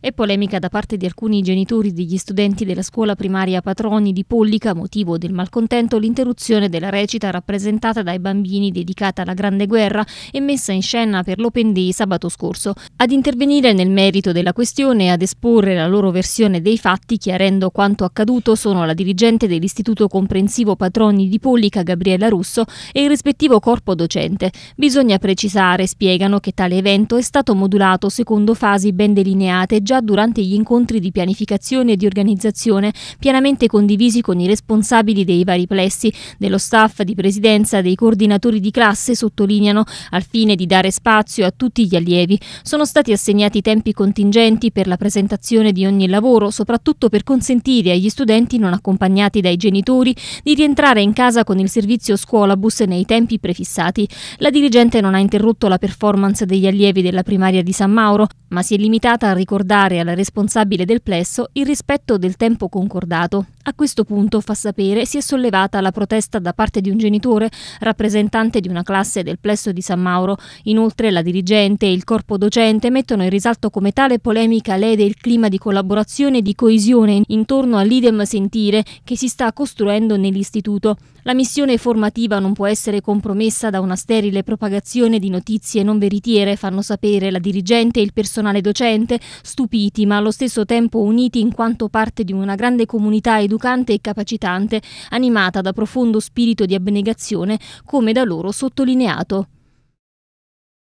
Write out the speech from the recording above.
È polemica da parte di alcuni genitori degli studenti della scuola primaria Patroni di Pollica, motivo del malcontento l'interruzione della recita rappresentata dai bambini dedicata alla Grande Guerra e messa in scena per l'Open Day sabato scorso. Ad intervenire nel merito della questione e ad esporre la loro versione dei fatti, chiarendo quanto accaduto, sono la dirigente dell'Istituto Comprensivo Patroni di Pollica, Gabriella Russo, e il rispettivo corpo docente. Bisogna precisare, spiegano, che tale evento è stato modulato secondo fasi ben delineate già durante gli incontri di pianificazione e di organizzazione, pienamente condivisi con i responsabili dei vari plessi, dello staff di presidenza, dei coordinatori di classe, sottolineano, al fine di dare spazio a tutti gli allievi. Sono stati assegnati tempi contingenti per la presentazione di ogni lavoro, soprattutto per consentire agli studenti non accompagnati dai genitori di rientrare in casa con il servizio scuolabus nei tempi prefissati. La dirigente non ha interrotto la performance degli allievi della primaria di San Mauro, ma si è limitata a ricordare ricordare al responsabile del plesso il rispetto del tempo concordato. A questo punto, fa sapere, si è sollevata la protesta da parte di un genitore, rappresentante di una classe del plesso di San Mauro. Inoltre la dirigente e il corpo docente mettono in risalto come tale polemica lede il clima di collaborazione e di coesione intorno all'idem sentire che si sta costruendo nell'istituto. La missione formativa non può essere compromessa da una sterile propagazione di notizie non veritiere, fanno sapere la dirigente e il personale docente, studenti stupiti ma allo stesso tempo uniti in quanto parte di una grande comunità educante e capacitante animata da profondo spirito di abnegazione come da loro sottolineato.